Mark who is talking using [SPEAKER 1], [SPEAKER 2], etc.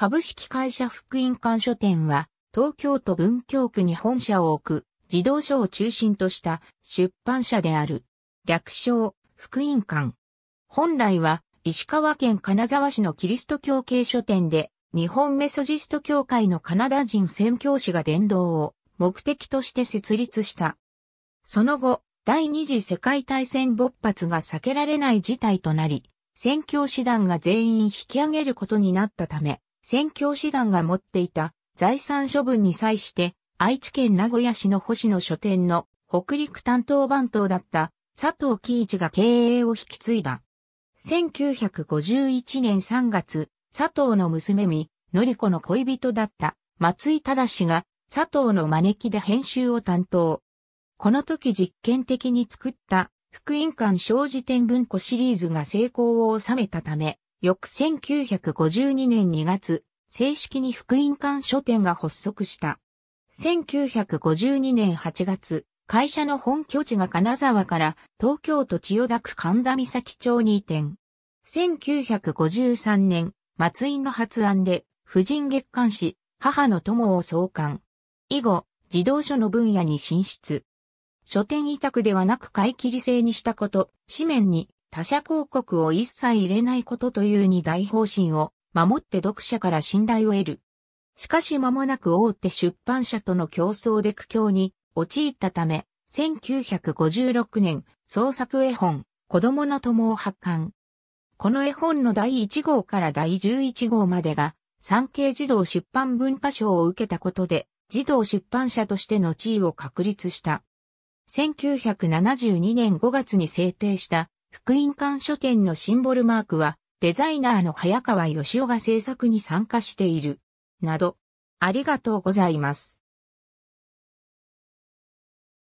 [SPEAKER 1] 株式会社福音館書店は、東京都文京区に本社を置く、児童書を中心とした出版社である。略称、福音館。本来は、石川県金沢市のキリスト教系書店で、日本メソジスト教会のカナダ人宣教師が伝道を目的として設立した。その後、第二次世界大戦勃発が避けられない事態となり、宣教師団が全員引き上げることになったため、宣教師団が持っていた財産処分に際して、愛知県名古屋市の星野書店の北陸担当番頭だった佐藤喜一が経営を引き継いだ。1951年3月、佐藤の娘美、り子の恋人だった松井正が佐藤の招きで編集を担当。この時実験的に作った福音館小辞典文庫シリーズが成功を収めたため、翌1952年2月、正式に福音館書店が発足した。1952年8月、会社の本拠地が金沢から東京都千代田区神田岬町に移転。1953年、松井の発案で、婦人月刊誌、母の友を創刊。以後、児童書の分野に進出。書店委託ではなく買い切り制にしたこと、紙面に他者広告を一切入れないことという二大方針を守って読者から信頼を得る。しかし間もなく大手出版社との競争で苦境に陥ったため、1956年創作絵本、子供の友を発刊。この絵本の第1号から第11号までが、産経児童出版文化賞を受けたことで、児童出版社としての地位を確立した。1972年5月に制定した福音館書店のシンボルマークは、デザイナーの早川義夫が制作に参加している。など、ありがとうございます。